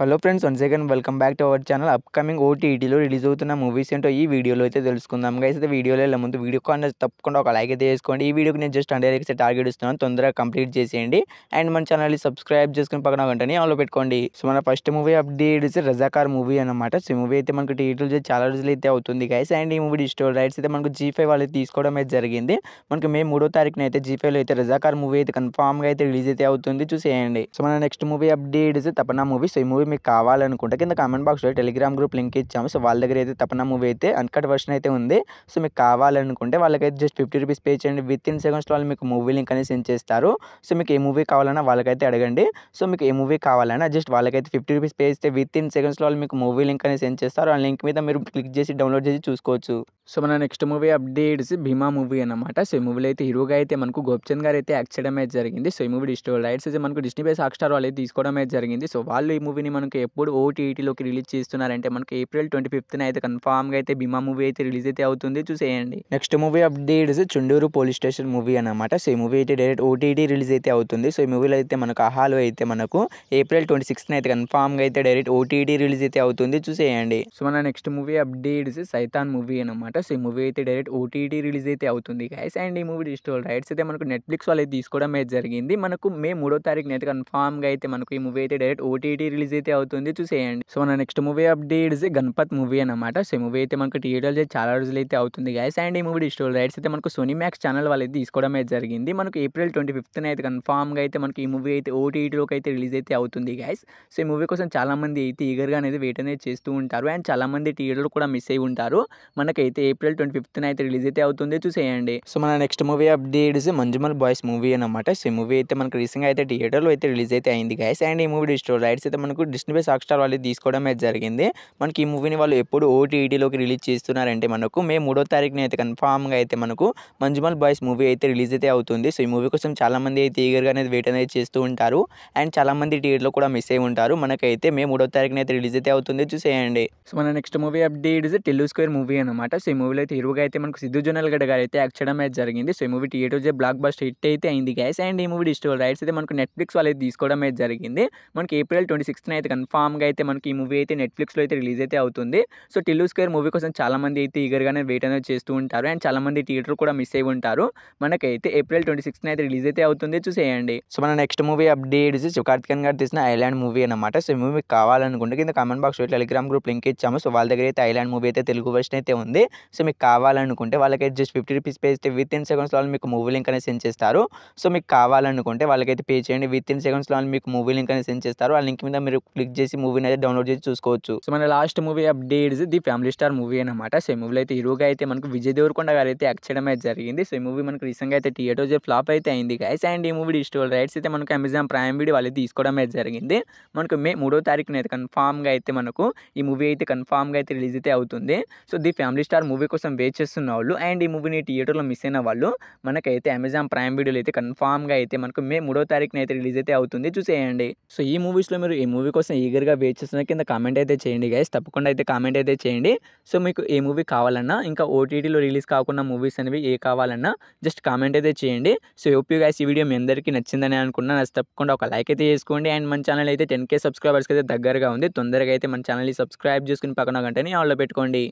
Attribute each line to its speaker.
Speaker 1: hello friends one second welcome back to our channel upcoming ఓటీటీలో release అవుతున్న movies ఏంటో ఈ వీడియోలో అయితే తెలుసుకుందాం గైస్ అయితే వీడియోలో వెళ్ళే ముందు వీడియో కాన్ తప్పకుండా ఒక లైక్ అయితే చేసుకోండి ఈ వీడియోకి నేను జస్ట్ హండ్రెడ్ ఎక్స్ టార్గెట్ ఇస్తున్నాను తొందరగా కంప్లీట్ చేసేయండి అండ్ మన ఛానల్ని సబ్స్క్రైబ్ చేసుకుని పక్కన వెంటనే ఆన్లో పెట్టుకోండి సో మన ఫస్ట్ మూవీ అప్డేట్ ఇస్తే రజాకార్ మూవీ అనమాట సో మూవీ అయితే మనకు టీటీలు చాలా రోజులు అయితే అవుతుంది గైస్ అండ్ ఈ మూవీ డిజిటల్ రైట్స్ అయితే మనకు జీ ఫైవ్ వాళ్ళు తీసుకోవడం అయితే జరిగింది మనకు మే మూడో తారీఖున అయితే జీ ఫైవ్లో అయితే రజాకార్ మూవీ అయితే కన్ఫామ్గా అయితే రిలీజ్ అయితే అవుతుంది చూసేయండి సో మన నెక్స్ట్ మూవీ అప్డేట్ ఇస్తే తపనా మూవీ సో ఈ మూవీ మీకు కావాలనుకుంటే కింద కామెంట్ బాక్స్లో టెలిగ్రామ్ గ్రూప్ లింక్ ఇచ్చాము సో వాళ్ళ దగ్గర అయితే తపన మూవీ అయితే అన్కట్ వర్షన్ అయితే ఉంది సో మీకు కావాలనుకుంటే వాళ్ళకైతే జస్ట్ ఫిఫ్టీ రూపీస్ పే చేయండి విత్ ఇన్ సెకండ్స్లో వాళ్ళు మీకు మూవీ లింక్ అనేది సెండ్ చేస్తారు సో మీకు ఏ మూవీ కావాలన్నా వాళ్ళకైతే అడగండి సో మీకు ఏ మూవీ కావాలన్నా జస్ట్ వాళ్ళకైతే ఫిఫ్టీ రూపీస్ పే చేస్తే విత్ ఇన్ సెకండ్స్లో వాళ్ళు మీకు మూవీ లింక్ అనేది సెండ్ చేస్తారు ఆ లింక్ మీద మీరు క్లిక్ చేసి డౌన్లోడ్ చేసి చూసుకోవచ్చు సో మన next movie updates Bhimaa movie అనమాట సో ఈ మూవీలో అయితే హీరోగా అయితే మనకు గోప్చంద్ గారు అయితే యాక్ట్ చేయడం అయితే జరిగింది సో ఈ మూవీ డిస్ట్రో రైట్స్ అయితే మనకు డిస్నీ బేస్ హాట్ స్టార్ వాళ్ళు అయితే తీసుకోవడం అయితే జరిగింది సో వాళ్ళు ఈ మూవీని మనకు ఎప్పుడు ఓటీటీలోకి రిలీజ్ చేస్తున్నారంటే మనకు ఏప్రిల్ ట్వంటీ ఫిఫ్త్న అయితే కన్ఫామ్గా అయితే భీమా మూవీ అయితే రిలీజ్ అయితే అవుతుంది చూసేయండి next movie updates Chunduru police station movie అనమాట సో ఈ మూవీ అయితే డైరెక్ట్ ఓటీటీ రిలీజ్ అయితే అవుతుంది సో ఈ మూవీలో అయితే మనకు అహాలు అయితే మనకు ఏప్రిల్ ట్వంటీ సిక్స్త్న అయితే కన్ఫామ్గా అయితే డైరెక్ట్ ఓటీటీ రిలీజ్ అయితే అవుతుంది చూసేయండి సో మన next movie updates Shaitaan movie అనమాట సో ఈ మూవీ అయితే డైరెక్ట్ ఓటీటీ రిలీజ్ అయితే అవుతుంది గైస్ అండ్ ఈ మూవీ డిజిటల్ రైట్స్ అయితే మనకు నెట్ఫ్లిక్స్ వాళ్ళు అయితే తీసుకోవడం అయితే జరిగింది మనకు మే మూడో తారీఖున అయితే కన్ఫామ్గా అయితే మనకు ఈ మూవీ అయితే డైరెక్ట్ ఓటీటీ రిలీజ్ అయితే అవుతుంది చూసేయండి సో నా next movie updates Ganapath movie అనమాట సో ఈ మూవీ అయితే మనకు థియేటర్స్ చాలా రోజులు అయితే అవుతుంది గైస్ అండ్ ఈ మూవీ డిజిటల్ రైట్స్ అయితే మనకు సోనీ మ్యాక్స్ ఛానల్ వాళ్ళు అయితే తీసుకోవడం అయితే జరిగింది మనకు ఏప్రిల్ ట్వంటీ ఫిఫ్త్న అయితే కన్ఫామ్గా అయితే మనకి ఈ మూవీ అయితే ఓటీటీలోకి అయితే రిలీజ్ అయితే అవుతుంది గైస్ సో ఈ మూవీ కోసం చాలామంది అయితే ఈగర్గా అనేది వెయిట్ అనేది చేస్తూ ఉంటారు అండ్ చాలామంది థియేటర్లు కూడా మిస్ అయి ఉంటారు మనకైతే ఏప్రిల్ ట్వంటీ ఫిఫ్త్న అయితే రిలీజ్ అయితే అవుతుంది చూసేయండి సో మన next movie updates Manjummel boys movie అనమాట సో మూవీ అయితే మనకు రీసెంట్గా అయితే థియేటర్లో అయితే రిలీజ్ అయితే అయింది గైస్ అండ్ ఈ మూవీ డిజిటల్ రైట్స్ అయితే మనకు డిస్నీ బై స్టార్ వాళ్ళు తీసుకోవడం అయితే జరిగింది మనకి ఈ మూవీని వాళ్ళు ఎప్పుడు ఓటీటీలోకి రిలీజ్ చేస్తున్నారంటే మనకు మే మూడో తారీఖున అయితే కన్ఫామ్గా అయితే మనకు మంజుమల్ బాయ్స్ మూవీ అయితే రిలీజ్ అయితే అవుతుంది సో ఈ మూవీ కోసం చాలామంది అయితే ఈగర్గా అనేది వెయిట్ అనేది చేస్తూ ఉంటారు అండ్ చాలామంది థియేటర్లో కూడా మిస్ అయి ఉంటారు మనకైతే మే మూడో తారీఖున అయితే రిలీజ్ అయితే అవుతుంది చూసేయండి సో మన next movie update is Tillu square movie అనమాట సో మూవీలో అయితే హీరోగా అయితే మనకు సిద్ధు జొన్నలగడ్డ గారు అయితే యాక్ట్ చేయడం అయితే జరిగింది సో ఈ movie theatre block bust hit అయితే అయింది గ్యాస్ అండ్ ఈ మూవీ డిజిటల్ రైట్స్ అయితే మనకు నెట్ఫ్లిక్స్ వాళ్ళు అయితే తీసుకోవడం అయితే జరిగింది మనకి ఏప్రిల్ ట్వంటీ సిక్స్త్ అయితే కన్ఫామ్గా అయితే మనకి ఈ మూవీ అయితే నెట్ఫ్లిక్స్లో అయితే రిలీజ్ అయితే అవుతుంది సో టిల్లు స్క్వేర్ మూవీ కోసం చాలామంది అయితే ఈగర్గానే వెయిట్ అనేది చేస్తూ ఉంటారు అండ్ చాలామంది థియేటర్ కూడా మిస్ అయి ఉంటారు మనకైతే ఏప్రిల్ ట్వంటీ సిక్స్త్ అయితే రిలీజ్ అయితే అవుతుంది చూసేయండి సో మన నెక్స్ట్ మూవీ అప్డేట్ కార్తికన్ గారు తీసిన ఐలాండ్ మూవీ అనమాట సో మూవీ కావాలనుకుంటే కింద కామెంట్ బాక్స్లో టెలిగ్రామ్ గ్రూప్ లింక్ ఇచ్చాము సో వాళ్ళ దగ్గర అయితే ఐలాండ్ మూవీ అయితే తెలుగు వర్షన్ అయితే ఉంది సో మీకు కావాలనుకుంటే వాళ్ళకైతే జస్ట్ ఫిఫ్టీ రూపీస్ పే చేస్తే విత్ ఇన్ సెకండ్స్ వాళ్ళు మీకు మూవీ లింక్ అనేది సెండ్ చేస్తారు సో మీకు కావాలనుకుంటే వాళ్ళకైతే పే చేయండి విత్ ఇన్ సెకండ్స్ వాళ్ళు మీకు మూవీ లింక్ అనేది సెండ్ చేస్తారు ఆ లింక్ మీద మీరు క్లిక్ చేసి మూవీని అయితే డౌన్లోడ్ చేసి చూసుకోవచ్చు సో మన last movie updates the family star movie అనమాట సో ఈ మూవీలో అయితే హీరోగా అయితే మనకు విజయ్ దేవరకొండ గారు అయితే యాక్ట్ చేయడం అయితే జరిగింది సో ఈ మూవీ మనకు రీసెంట్గా అయితే థియేటర్స్ ఫ్లాప్ అయితే అయింది గైస్ అండ్ ఈ మూవీ డిజిటల్ రైట్స్ అయితే మనకు అమెజాన్ ప్రైమ్ వీడియో వాళ్ళు తీసుకోవడం అయితే జరిగింది మనకు మే మూడో తారీఖున అయితే కన్ఫామ్గా అయితే మనకు ఈ మూవీ అయితే కన్ఫామ్గా అయితే రిలీజ్ అయితే అవుతుంది so the family star movie కోసం వెయిట్ చేస్తున్న వాళ్ళు అండ్ ఈ మూవీని థియేటర్లో మిస్ అయిన వాళ్ళు మనకైతే అమెజాన్ ప్రైమ్ వీడియోలో అయితే కన్ఫామ్గా అయితే మనకు మే మూడో తారీఖున అయితే రిలీజ్ అయితే అవుతుంది చూసేయండి సో ఈ మూవీస్లో మీరు ఈ మూవీ కోసం ఈగర్గా వెయిట్ చేస్తున్న కింద కామెంట్ అయితే చేయండి గైస్ తప్పకుండా అయితే కామెంట్ అయితే చేయండి సో మీకు ఏ మూవీ కావాలన్నా ఇంకా ఓటీటీలో రిలీజ్ కాకుండా మూవీస్ అనేవి ఏ కావాలన్నా జస్ట్ కామెంట్ అయితే చేయండి సో ఓపీ గైస్ ఈ వీడియో మీ అందరికీ నచ్చిందని అనుకున్నా తప్పకుండా ఒక లైక్ అయితే చేసుకోండి అండ్ మన ఛానల్ అయితే టెన్ కే సబ్స్క్రైబర్స్కి అయితే దగ్గరగా ఉంది తొందరగా అయితే మన ఛానల్ని సబ్స్క్రైబ్ చేసుకుని పక్కన గంటనే ఆల్లో పెట్టుకోండి